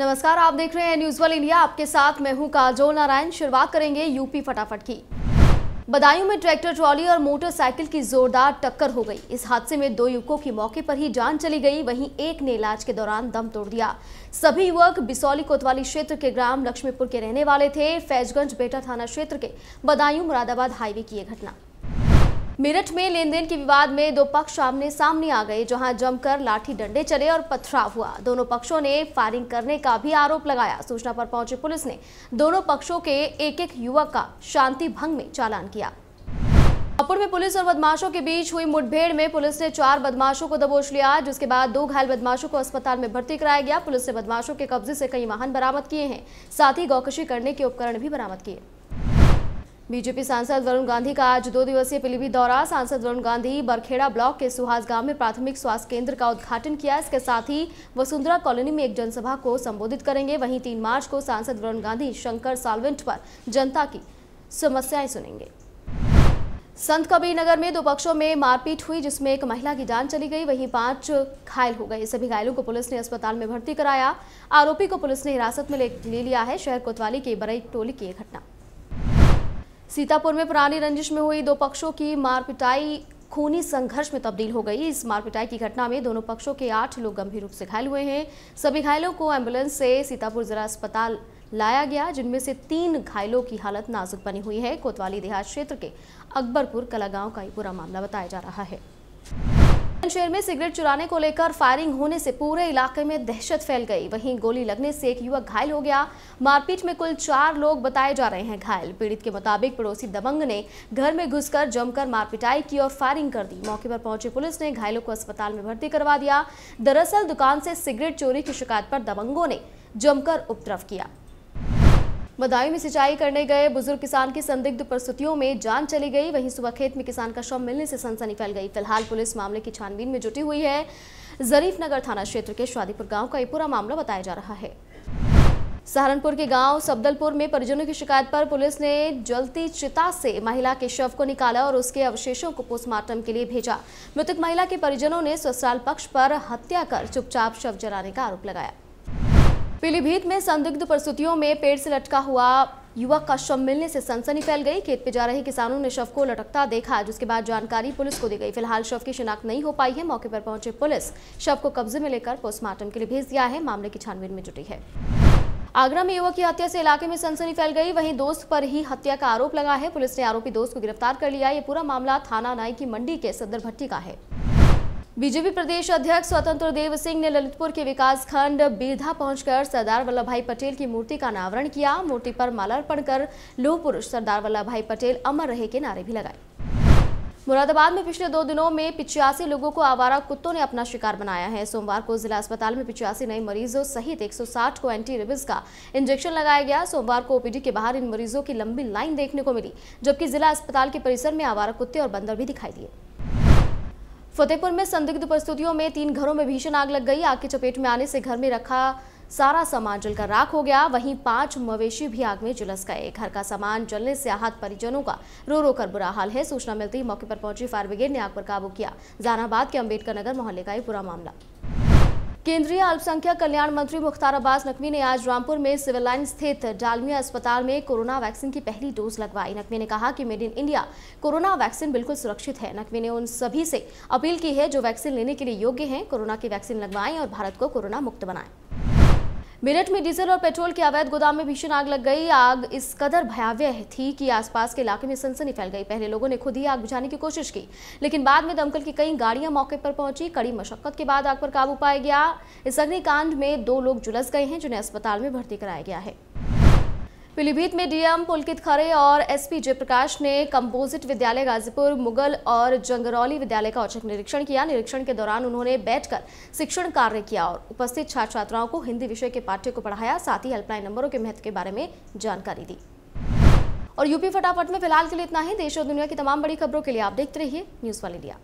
नमस्कार आप देख रहे हैं न्यूज वन इंडिया आपके साथ मैं हूं काजोल नारायण शुरुआत करेंगे यूपी फटाफट की बदायूं में ट्रैक्टर ट्रॉली और मोटरसाइकिल की जोरदार टक्कर हो गई इस हादसे में दो युवकों की मौके पर ही जान चली गई वहीं एक ने इलाज के दौरान दम तोड़ दिया सभी युवक बिसौली कोतवाली क्षेत्र के ग्राम लक्ष्मीपुर के रहने वाले थे फैजगंज बेटा थाना क्षेत्र के बदायूं मुरादाबाद हाईवे की यह घटना मेरठ में लेनदेन के विवाद में दो पक्ष आमने सामने आ गए जहां जमकर लाठी डंडे चले और पथराव हुआ दोनों पक्षों ने फायरिंग करने का भी आरोप लगाया सूचना पर पहुंची पुलिस ने दोनों पक्षों के एक एक युवक का शांति भंग में चालान किया हापुड़ में पुलिस और बदमाशों के बीच हुई मुठभेड़ में पुलिस ने चार बदमाशों को दबोच लिया जिसके बाद दो घायल बदमाशों को अस्पताल में भर्ती कराया गया पुलिस ने बदमाशों के कब्जे से कई वाहन बरामद किए हैं साथ ही गौकशी करने के उपकरण भी बरामद किए बीजेपी सांसद वरुण गांधी का आज दो दिवसीय पीलीभीत दौरा सांसद वरुण गांधी बरखेड़ा ब्लॉक के सुहास गांव में प्राथमिक स्वास्थ्य केंद्र का उद्घाटन किया इसके साथ ही वसुंधरा कॉलोनी में एक जनसभा को संबोधित करेंगे वहीं तीन मार्च को सांसद वरुण गांधी शंकर सालवेंट पर जनता की समस्याएं सुनेंगे संत कबीर नगर में दो पक्षों में मारपीट हुई जिसमें एक महिला की जान चली गई वहीं पांच घायल हो गए सभी घायलों को पुलिस ने अस्पताल में भर्ती कराया आरोपी को पुलिस ने हिरासत में ले लिया है शहर कोतवाली के बरई टोली की यह घटना सीतापुर में पुरानी रंजिश में हुई दो पक्षों की मारपिटाई खूनी संघर्ष में तब्दील हो गई इस मारपिटाई की घटना में दोनों पक्षों के आठ लोग गंभीर रूप से घायल हुए हैं सभी घायलों को एम्बुलेंस से सीतापुर जिला अस्पताल लाया गया जिनमें से तीन घायलों की हालत नाजुक बनी हुई है कोतवाली देहात क्षेत्र के अकबरपुर कला गांव का ही पूरा मामला बताया जा रहा है बुलंदशहर में सिगरेट चुराने को लेकर फायरिंग होने से पूरे इलाके में दहशत फैल गई वहीं गोली लगने से एक युवक घायल हो गया मारपीट में कुल चार लोग बताए जा रहे हैं घायल पीड़ित के मुताबिक पड़ोसी दबंग ने घर में घुसकर जमकर मारपिटाई की और फायरिंग कर दी मौके पर पहुंची पुलिस ने घायलों को अस्पताल में भर्ती करवा दिया दरअसल दुकान से सिगरेट चोरी की शिकायत पर दबंगों ने जमकर उपद्रव किया बदायूं में सिंचाई करने गए बुजुर्ग किसान की संदिग्ध परिस्थितियों में जान चली गई वहीं सुबह खेत में किसान का शव मिलने से सनसनी फैल गई फिलहाल पुलिस मामले की छानबीन में जुटी हुई है जरीफ नगर थाना क्षेत्र के शादीपुर गांव का यह पूरा मामला बताया जा रहा है सहारनपुर के गांव सबदलपुर में परिजनों की शिकायत पर पुलिस ने जलती चिता से महिला के शव को निकाला और उसके अवशेषों को पोस्टमार्टम के लिए भेजा मृतक महिला के परिजनों ने ससुराल पक्ष पर हत्या कर चुपचाप शव जलाने का आरोप लगाया पीलीभीत में संदिग्ध परिस्थितियों में पेड़ से लटका हुआ युवक का शव मिलने से सनसनी फैल गई खेत पे जा रहे किसानों ने शव को लटकता देखा जिसके बाद जानकारी पुलिस को दी गई फिलहाल शव की शिनाख्त नहीं हो पाई है मौके पर पहुंचे पुलिस शव को कब्जे में लेकर पोस्टमार्टम के लिए भेज दिया है मामले की छानबीन में जुटी है आगरा में युवक की हत्या से इलाके में सनसनी फैल गई वहीं दोस्त पर ही हत्या का आरोप लगा है पुलिस ने आरोपी दोस्त को गिरफ्तार कर लिया ये पूरा मामला थाना नाई की मंडी के सदर भट्टी का है बीजेपी प्रदेश अध्यक्ष स्वतंत्र देव सिंह ने ललितपुर के विकास खंड बीरधा पहुंचकर सरदार वल्लभ भाई पटेल की मूर्ति का अनावरण किया मूर्ति पर मालार्पण कर लोह पुरुष सरदार वल्लभ भाई पटेल अमर रहे के नारे भी लगाए मुरादाबाद में पिछले दो दिनों में पिचासी लोगों को आवारा कुत्तों ने अपना शिकार बनाया है सोमवार को जिला अस्पताल में पिचासी नए मरीजों सहित 160 को एंटी रेबिस का इंजेक्शन लगाया गया सोमवार को ओपीडी के बाहर इन मरीजों की लंबी लाइन देखने को मिली जबकि जिला अस्पताल के परिसर में आवारा कुत्ते और बंदर भी दिखाई दिए फतेहपुर में संदिग्ध परिस्थितियों में तीन घरों में भीषण आग लग गई आग की चपेट में आने से घर में रखा सारा सामान जलकर राख हो गया वहीं पांच मवेशी भी आग में झुलस गए घर का सामान जलने से आहत परिजनों का रो रो कर बुरा हाल है सूचना मिलती ही मौके पर पहुंची फायर ब्रिगेड ने आग पर काबू किया जहानाबाद के अम्बेडकर नगर मोहल्ले का यह पूरा मामला केंद्रीय अल्पसंख्यक कल्याण मंत्री मुख्तार अब्बास नकवी ने आज रामपुर में सिविल लाइन स्थित डालमिया अस्पताल में कोरोना वैक्सीन की पहली डोज लगवाई नकवी ने कहा कि made in India corona vaccine बिल्कुल सुरक्षित है नकवी ने उन सभी से अपील की है जो वैक्सीन लेने के लिए योग्य हैं कोरोना की वैक्सीन लगवाएं और भारत को कोरोना मुक्त बनाएं मेरठ में डीजल और पेट्रोल के अवैध गोदाम में भीषण आग लग गई आग इस कदर भयावह थी कि आसपास के इलाके में सनसनी फैल गई पहले लोगों ने खुद ही आग बुझाने की कोशिश की लेकिन बाद में दमकल की कई गाड़ियां मौके पर पहुंची कड़ी मशक्कत के बाद आग पर काबू पाया गया इस अग्निकांड में दो लोग झुलस गए हैं जिन्हें अस्पताल में भर्ती कराया गया है पीलीभीत में डीएम पुलकित खरे और एसपी जयप्रकाश ने कंपोजिट विद्यालय गाजीपुर मुगल और जंगरौली विद्यालय का औचक निरीक्षण किया निरीक्षण के दौरान उन्होंने बैठकर शिक्षण कार्य किया और उपस्थित छात्र छात्राओं को हिंदी विषय के पाठ्य को पढ़ाया साथ ही हेल्पलाइन नंबरों के महत्व के बारे में जानकारी दी और यूपी फटाफट में फिलहाल के लिए इतना ही देश और दुनिया की तमाम बड़ी खबरों के लिए आप देखते रहिए न्यूज़ वाल इंडिया